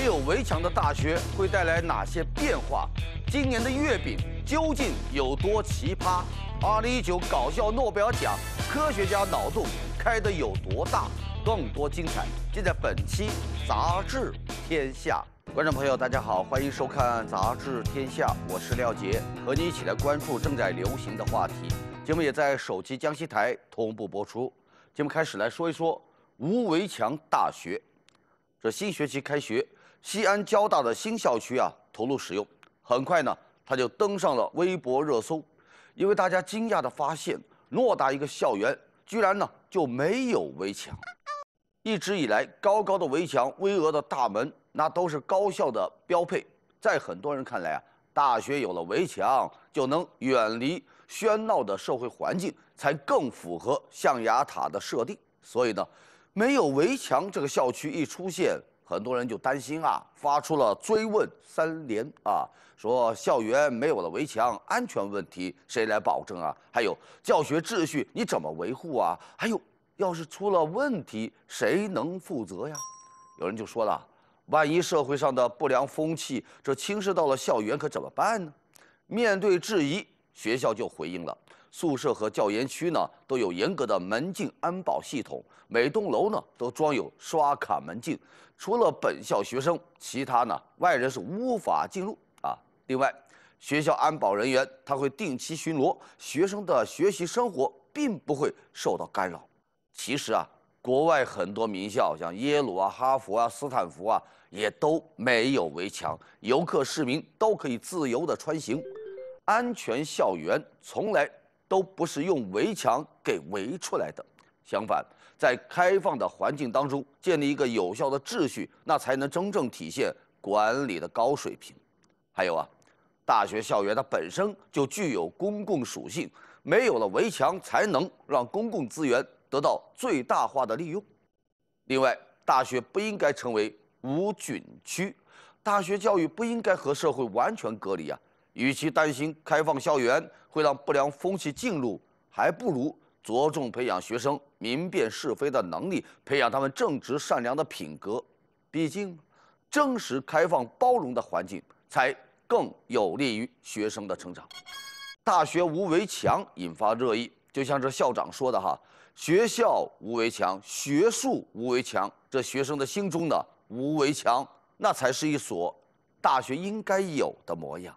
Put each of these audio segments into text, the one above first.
没有围墙的大学会带来哪些变化？今年的月饼究竟有多奇葩？二零一九搞笑诺贝尔奖科学家脑洞开得有多大？更多精彩尽在本期《杂志天下》。观众朋友，大家好，欢迎收看《杂志天下》，我是廖杰，和你一起来关注正在流行的话题。节目也在手机江西台同步播出。节目开始来说一说无围墙大学。这新学期开学。西安交大的新校区啊，投入使用，很快呢，它就登上了微博热搜，因为大家惊讶地发现，偌大一个校园，居然呢就没有围墙。一直以来，高高的围墙、巍峨的大门，那都是高校的标配。在很多人看来啊，大学有了围墙，就能远离喧闹的社会环境，才更符合象牙塔的设定。所以呢，没有围墙这个校区一出现。很多人就担心啊，发出了追问三连啊，说校园没有了围墙，安全问题谁来保证啊？还有教学秩序你怎么维护啊？还有，要是出了问题，谁能负责呀？有人就说了，万一社会上的不良风气这侵蚀到了校园，可怎么办呢？面对质疑，学校就回应了，宿舍和教研区呢都有严格的门禁安保系统，每栋楼呢都装有刷卡门禁。除了本校学生，其他呢外人是无法进入啊。另外，学校安保人员他会定期巡逻，学生的学习生活并不会受到干扰。其实啊，国外很多名校，像耶鲁啊、哈佛啊、斯坦福啊，也都没有围墙，游客、市民都可以自由地穿行。安全校园从来都不是用围墙给围出来的，相反。在开放的环境当中建立一个有效的秩序，那才能真正体现管理的高水平。还有啊，大学校园它本身就具有公共属性，没有了围墙，才能让公共资源得到最大化的利用。另外，大学不应该成为无菌区，大学教育不应该和社会完全隔离啊。与其担心开放校园会让不良风气进入，还不如。着重培养学生明辨是非的能力，培养他们正直善良的品格。毕竟，真实、开放、包容的环境才更有利于学生的成长。大学无围墙引发热议，就像这校长说的哈，学校无围墙，学术无围墙，这学生的心中的无围墙，那才是一所大学应该有的模样。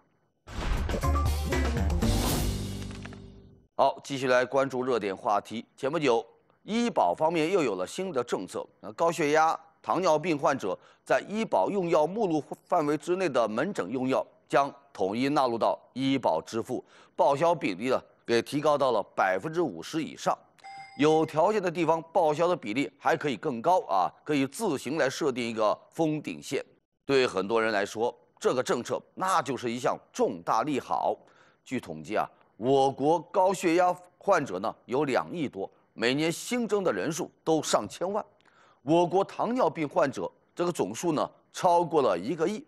好，继续来关注热点话题。前不久，医保方面又有了新的政策。那高血压、糖尿病患者在医保用药目录范围之内的门诊用药，将统一纳入到医保支付，报销比例呢，给提高到了百分之五十以上。有条件的地方，报销的比例还可以更高啊，可以自行来设定一个封顶线。对很多人来说，这个政策那就是一项重大利好。据统计啊。我国高血压患者呢有两亿多，每年新增的人数都上千万。我国糖尿病患者这个总数呢超过了一个亿。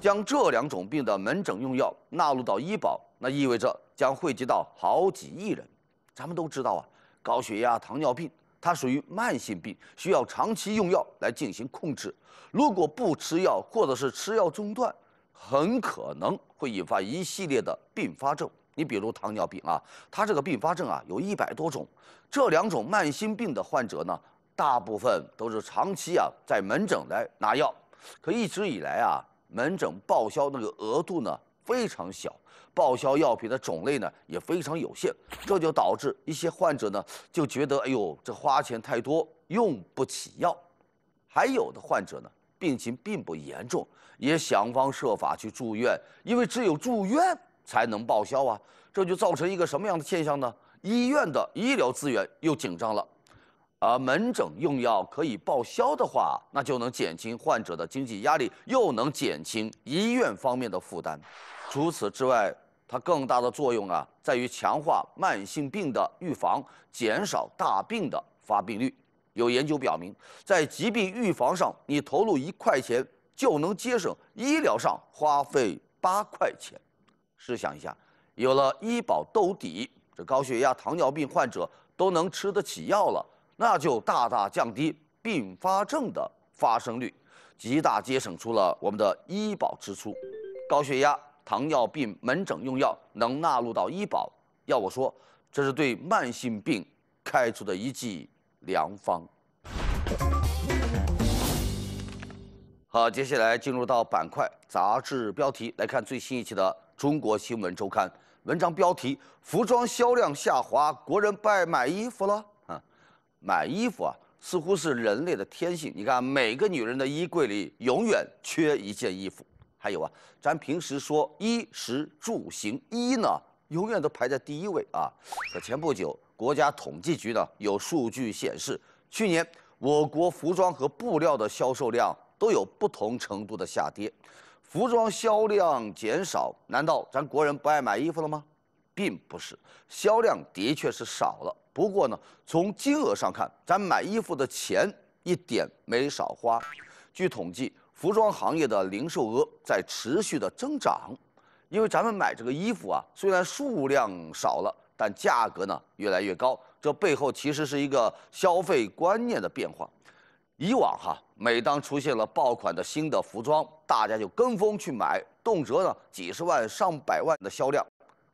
将这两种病的门诊用药纳入到医保，那意味着将惠及到好几亿人。咱们都知道啊，高血压、糖尿病它属于慢性病，需要长期用药来进行控制。如果不吃药，或者是吃药中断，很可能会引发一系列的并发症。你比如糖尿病啊，它这个并发症啊，有一百多种。这两种慢性病的患者呢，大部分都是长期啊在门诊来拿药。可一直以来啊，门诊报销那个额度呢非常小，报销药品的种类呢也非常有限，这就导致一些患者呢就觉得哎呦这花钱太多，用不起药。还有的患者呢，病情并不严重，也想方设法去住院，因为只有住院才能报销啊。这就造成一个什么样的现象呢？医院的医疗资源又紧张了，而门诊用药可以报销的话，那就能减轻患者的经济压力，又能减轻医院方面的负担。除此之外，它更大的作用啊，在于强化慢性病的预防，减少大病的发病率。有研究表明，在疾病预防上，你投入一块钱就能节省医疗上花费八块钱。试想一下。有了医保兜底，这高血压、糖尿病患者都能吃得起药了，那就大大降低并发症的发生率，极大节省出了我们的医保支出。高血压、糖尿病门诊用药能纳入到医保，要我说，这是对慢性病开出的一剂良方。好，接下来进入到板块，杂志标题来看最新一期的。中国新闻周刊文章标题：服装销量下滑，国人不爱买衣服了。啊，买衣服啊，似乎是人类的天性。你看，每个女人的衣柜里永远缺一件衣服。还有啊，咱平时说衣食住行，衣呢，永远都排在第一位啊。可前不久，国家统计局呢有数据显示，去年我国服装和布料的销售量都有不同程度的下跌。服装销量减少，难道咱国人不爱买衣服了吗？并不是，销量的确是少了。不过呢，从金额上看，咱买衣服的钱一点没少花。据统计，服装行业的零售额在持续的增长，因为咱们买这个衣服啊，虽然数量少了，但价格呢越来越高。这背后其实是一个消费观念的变化。以往哈，每当出现了爆款的新的服装，大家就跟风去买，动辄呢几十万、上百万的销量。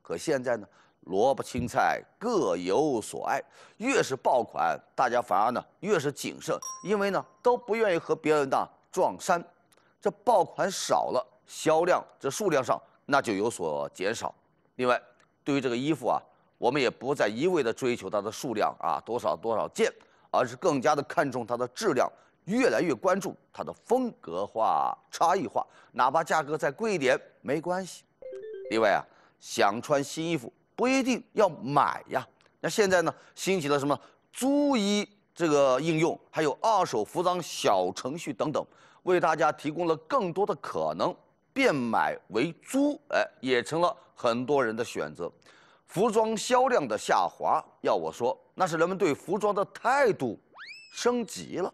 可现在呢，萝卜青菜各有所爱，越是爆款，大家反而呢越是谨慎，因为呢都不愿意和别人呐撞衫。这爆款少了，销量这数量上那就有所减少。另外，对于这个衣服啊，我们也不再一味的追求它的数量啊，多少多少件。而是更加的看重它的质量，越来越关注它的风格化、差异化，哪怕价格再贵一点没关系。另外啊，想穿新衣服不一定要买呀。那现在呢，兴起了什么租衣这个应用，还有二手服装小程序等等，为大家提供了更多的可能，变买为租，哎，也成了很多人的选择。服装销量的下滑，要我说。那是人们对服装的态度升级了。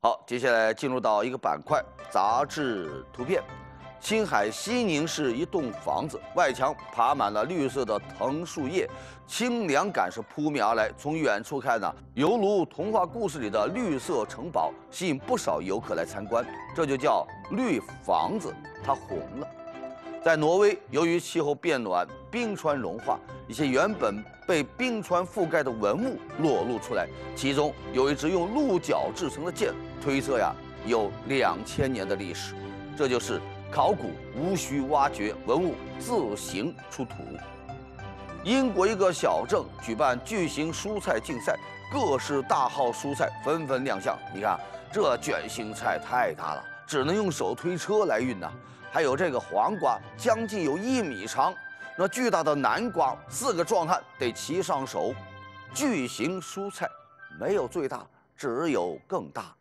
好，接下来进入到一个板块：杂志图片。青海西宁市一栋房子外墙爬满了绿色的藤树叶，清凉感是扑面而来。从远处看呢，犹如童话故事里的绿色城堡，吸引不少游客来参观。这就叫绿房子，它红了。在挪威，由于气候变暖。冰川融化，一些原本被冰川覆盖的文物裸露出来，其中有一只用鹿角制成的剑，推测呀有两千年的历史。这就是考古无需挖掘，文物自行出土。英国一个小镇举办巨型蔬菜竞赛，各式大号蔬菜纷纷亮相。你看这卷心菜太大了，只能用手推车来运呐。还有这个黄瓜，将近有一米长。那巨大的南瓜，四个壮汉得齐上手。巨型蔬菜，没有最大，只有更大。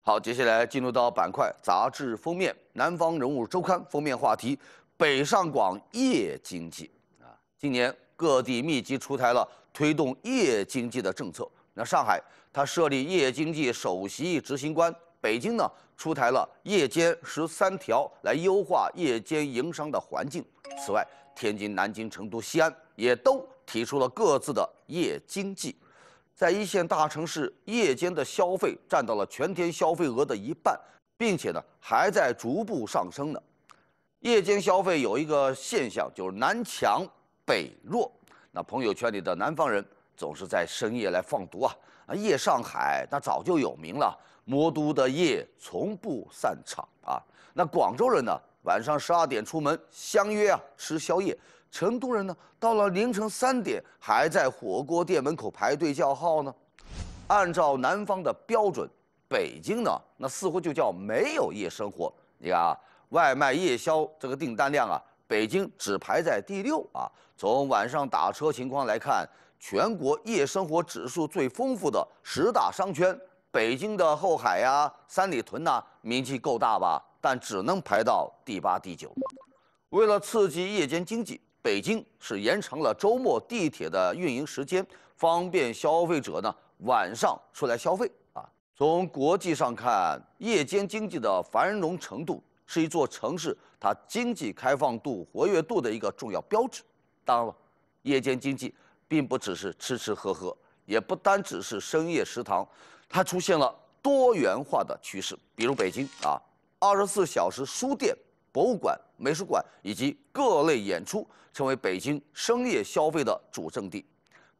好，接下来进入到板块杂志封面，《南方人物周刊》封面话题：北上广夜经济。啊，今年各地密集出台了推动夜经济的政策。那上海，它设立夜经济首席执行官。北京呢出台了夜间十三条来优化夜间营商的环境。此外，天津、南京、成都、西安也都提出了各自的夜经济。在一线大城市，夜间的消费占到了全天消费额的一半，并且呢还在逐步上升呢。夜间消费有一个现象，就是南强北弱。那朋友圈里的南方人总是在深夜来放毒啊。啊，夜上海那早就有名了，魔都的夜从不散场啊。那广州人呢，晚上十二点出门相约啊吃宵夜；成都人呢，到了凌晨三点还在火锅店门口排队叫号呢。按照南方的标准，北京呢那似乎就叫没有夜生活。你看啊，外卖夜宵这个订单量啊，北京只排在第六啊。从晚上打车情况来看。全国夜生活指数最丰富的十大商圈，北京的后海呀、三里屯呐，名气够大吧？但只能排到第八、第九。为了刺激夜间经济，北京是延长了周末地铁的运营时间，方便消费者呢晚上出来消费啊。从国际上看，夜间经济的繁荣程度是一座城市它经济开放度、活跃度的一个重要标志。当然了，夜间经济。并不只是吃吃喝喝，也不单只是深夜食堂，它出现了多元化的趋势。比如北京啊，二十四小时书店、博物馆、美术馆以及各类演出，成为北京深夜消费的主阵地。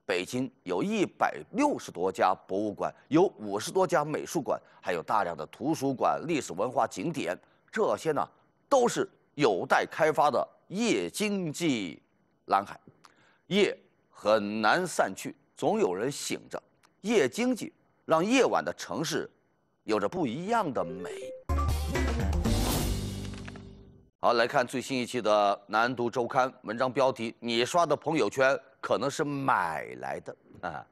北京有一百六十多家博物馆，有五十多家美术馆，还有大量的图书馆、历史文化景点，这些呢都是有待开发的夜经济蓝海，夜。很难散去，总有人醒着。夜经济让夜晚的城市有着不一样的美。好，来看最新一期的《南都周刊》，文章标题：你刷的朋友圈可能是买来的。啊，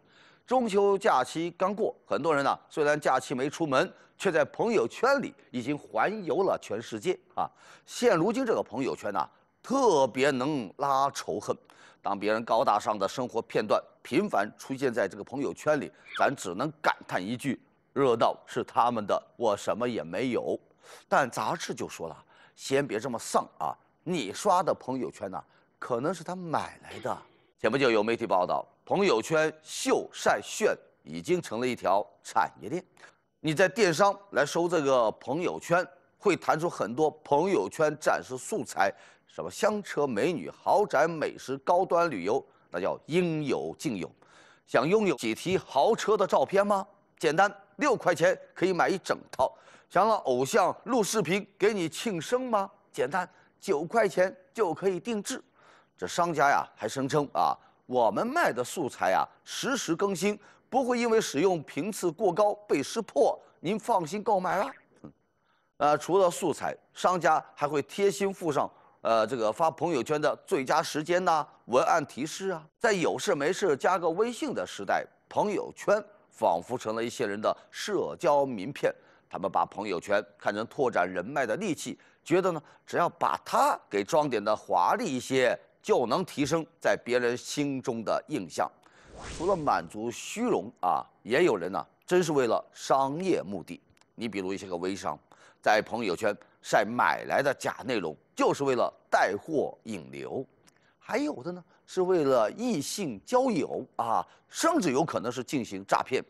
中秋假期刚过，很多人呢，虽然假期没出门，却在朋友圈里已经环游了全世界。啊，现如今这个朋友圈呢？特别能拉仇恨，当别人高大上的生活片段频繁出现在这个朋友圈里，咱只能感叹一句：热闹是他们的，我什么也没有。但杂志就说了，先别这么丧啊！你刷的朋友圈呢，可能是他买来的。前不久有媒体报道，朋友圈秀晒炫已经成了一条产业链。你在电商来收这个朋友圈，会弹出很多朋友圈展示素材。什么香车美女、豪宅美食、高端旅游，那叫应有尽有。想拥有几提豪车的照片吗？简单，六块钱可以买一整套。想让偶像录视频给你庆生吗？简单，九块钱就可以定制。这商家呀，还声称啊，我们卖的素材啊，实时更新，不会因为使用频次过高被识破。您放心购买啦。嗯，呃，除了素材，商家还会贴心附上。呃，这个发朋友圈的最佳时间呢？文案提示啊，在有事没事加个微信的时代，朋友圈仿佛成了一些人的社交名片。他们把朋友圈看成拓展人脉的利器，觉得呢，只要把它给装点的华丽一些，就能提升在别人心中的印象。除了满足虚荣啊，也有人呢，真是为了商业目的。你比如一些个微商，在朋友圈。晒买来的假内容，就是为了带货引流；还有的呢，是为了异性交友啊，甚至有可能是进行诈骗。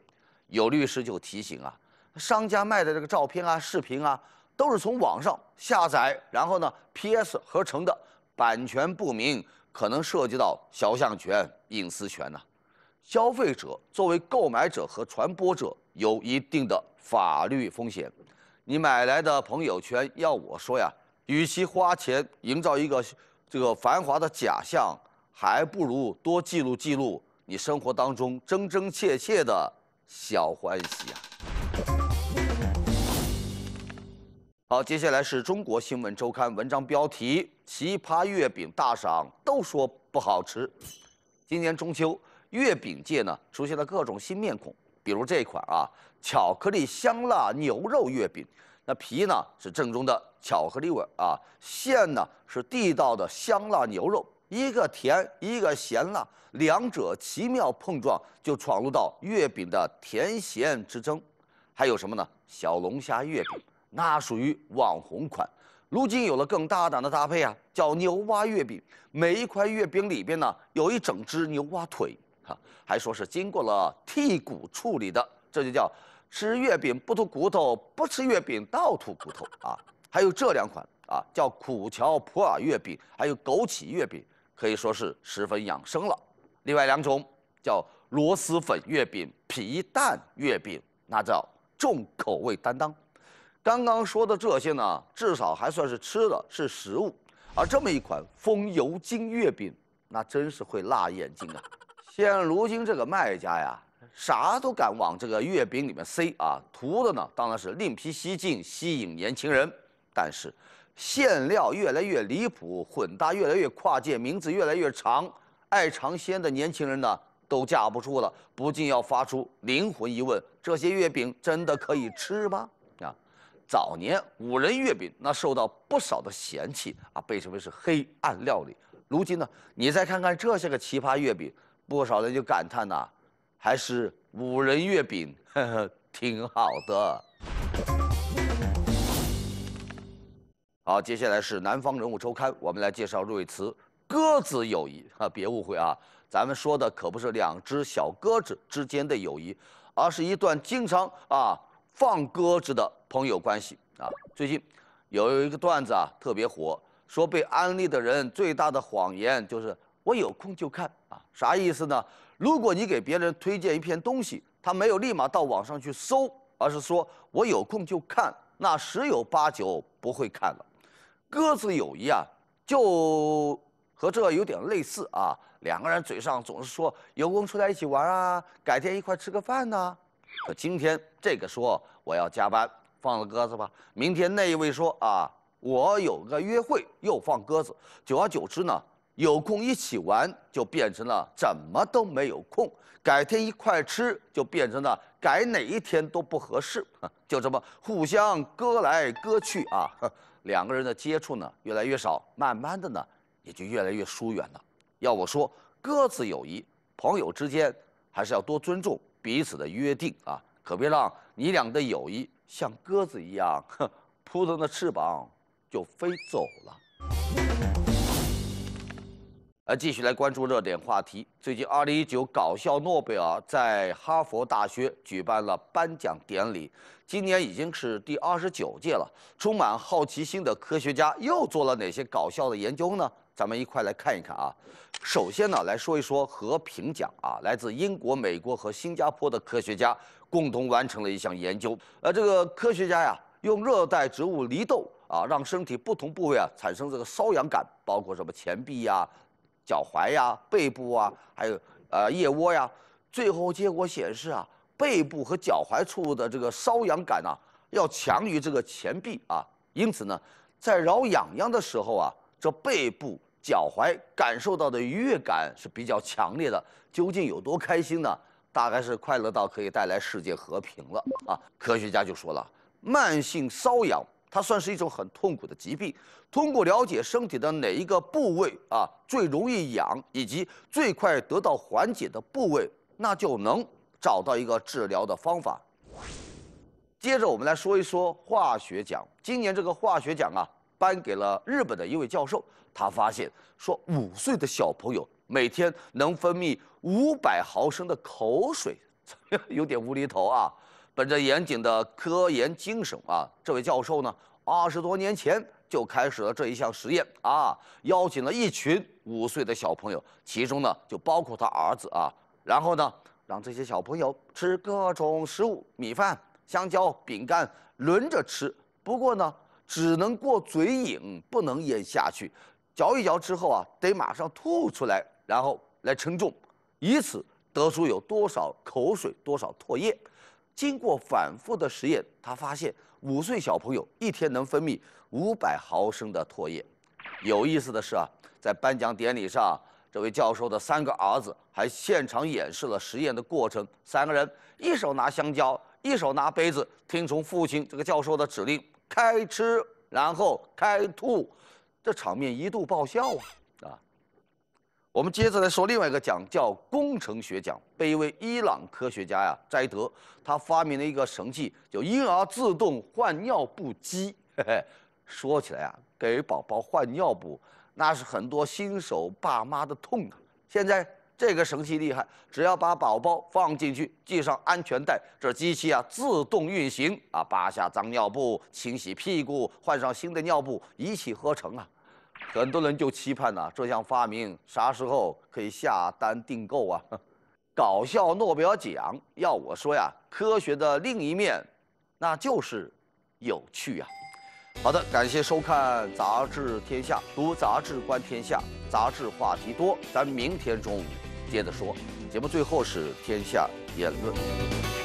有律师就提醒啊，商家卖的这个照片啊、视频啊，都是从网上下载，然后呢 PS 合成的，版权不明，可能涉及到肖像权、隐私权呢。消费者作为购买者和传播者，有一定的法律风险。你买来的朋友圈，要我说呀，与其花钱营造一个这个繁华的假象，还不如多记录记录你生活当中真真切切的小欢喜啊！好，接下来是中国新闻周刊文章标题：《奇葩月饼大赏》，都说不好吃。今年中秋，月饼界呢出现了各种新面孔，比如这款啊。巧克力香辣牛肉月饼，那皮呢是正宗的巧克力味啊，馅呢是地道的香辣牛肉，一个甜一个咸辣，两者奇妙碰撞就闯入到月饼的甜咸之争。还有什么呢？小龙虾月饼，那属于网红款，如今有了更大胆的搭配啊，叫牛蛙月饼。每一块月饼里边呢，有一整只牛蛙腿，哈，还说是经过了剔骨处理的，这就叫。吃月饼不吐骨头，不吃月饼倒吐骨头啊！还有这两款啊，叫苦荞普洱月饼，还有枸杞月饼，可以说是十分养生了。另外两种叫螺蛳粉月饼、皮蛋月饼，那叫重口味担当。刚刚说的这些呢，至少还算是吃的是食物，而这么一款风油精月饼，那真是会辣眼睛啊！现如今这个卖家呀。啥都敢往这个月饼里面塞啊！图的呢，当然是另辟蹊径，吸引年轻人。但是，馅料越来越离谱，混搭越来越跨界，名字越来越长，爱尝鲜的年轻人呢都架不住了，不禁要发出灵魂疑问：这些月饼真的可以吃吗？啊！早年五仁月饼那受到不少的嫌弃啊，被称为是黑暗料理。如今呢，你再看看这些个奇葩月饼，不少人就感叹呐。还是五仁月饼，呵呵，挺好的。好，接下来是《南方人物周刊》，我们来介绍瑞慈鸽子友谊啊，别误会啊，咱们说的可不是两只小鸽子之间的友谊，而是一段经常啊放鸽子的朋友关系啊。最近有一个段子啊特别火，说被安利的人最大的谎言就是。我有空就看啊，啥意思呢？如果你给别人推荐一篇东西，他没有立马到网上去搜，而是说我有空就看，那十有八九不会看了。鸽子友谊啊，就和这有点类似啊，两个人嘴上总是说有空出来一起玩啊，改天一块吃个饭呢，可今天这个说我要加班，放了鸽子吧；明天那一位说啊，我有个约会，又放鸽子。久而久之呢。有空一起玩，就变成了怎么都没有空；改天一块吃，就变成了改哪一天都不合适。就这么互相割来割去啊，两个人的接触呢越来越少，慢慢的呢也就越来越疏远了。要我说，鸽子友谊，朋友之间还是要多尊重彼此的约定啊，可别让你俩的友谊像鸽子一样，扑腾着翅膀就飞走了。呃，继续来关注热点话题。最近，2019搞笑诺贝尔在哈佛大学举办了颁奖典礼，今年已经是第二十九届了。充满好奇心的科学家又做了哪些搞笑的研究呢？咱们一块来看一看啊。首先呢，来说一说和平奖啊，来自英国、美国和新加坡的科学家共同完成了一项研究。呃，这个科学家呀，用热带植物藜豆啊，让身体不同部位啊产生这个瘙痒感，包括什么前臂呀。脚踝呀、背部啊，还有呃腋窝呀，最后结果显示啊，背部和脚踝处的这个瘙痒感呢，要强于这个前臂啊。因此呢，在挠痒痒的时候啊，这背部、脚踝感受到的愉悦感是比较强烈的。究竟有多开心呢？大概是快乐到可以带来世界和平了啊！科学家就说了，慢性瘙痒。它算是一种很痛苦的疾病。通过了解身体的哪一个部位啊最容易痒，以及最快得到缓解的部位，那就能找到一个治疗的方法。接着我们来说一说化学奖。今年这个化学奖啊，颁给了日本的一位教授。他发现说，五岁的小朋友每天能分泌五百毫升的口水，有点无厘头啊。本着严谨的科研精神啊，这位教授呢，二十多年前就开始了这一项实验啊，邀请了一群五岁的小朋友，其中呢就包括他儿子啊，然后呢让这些小朋友吃各种食物，米饭、香蕉、饼干，轮着吃。不过呢，只能过嘴瘾，不能咽下去，嚼一嚼之后啊，得马上吐出来，然后来称重，以此得出有多少口水，多少唾液。经过反复的实验，他发现五岁小朋友一天能分泌五百毫升的唾液。有意思的是啊，在颁奖典礼上，这位教授的三个儿子还现场演示了实验的过程。三个人一手拿香蕉，一手拿杯子，听从父亲这个教授的指令开吃，然后开吐，这场面一度爆笑啊。我们接着来说另外一个奖，叫工程学奖，被一位伊朗科学家呀摘得。他发明了一个神器，叫婴儿自动换尿布机。嘿嘿，说起来啊，给宝宝换尿布，那是很多新手爸妈的痛啊。现在这个神器厉害，只要把宝宝放进去，系上安全带，这机器啊自动运行啊，扒下脏尿布，清洗屁股，换上新的尿布，一气呵成啊。很多人就期盼呐，这项发明啥时候可以下单订购啊？搞笑诺贝尔奖，要我说呀，科学的另一面，那就是有趣呀。好的，感谢收看《杂志天下》，读杂志观天下，杂志话题多，咱明天中午接着说。节目最后是天下言论。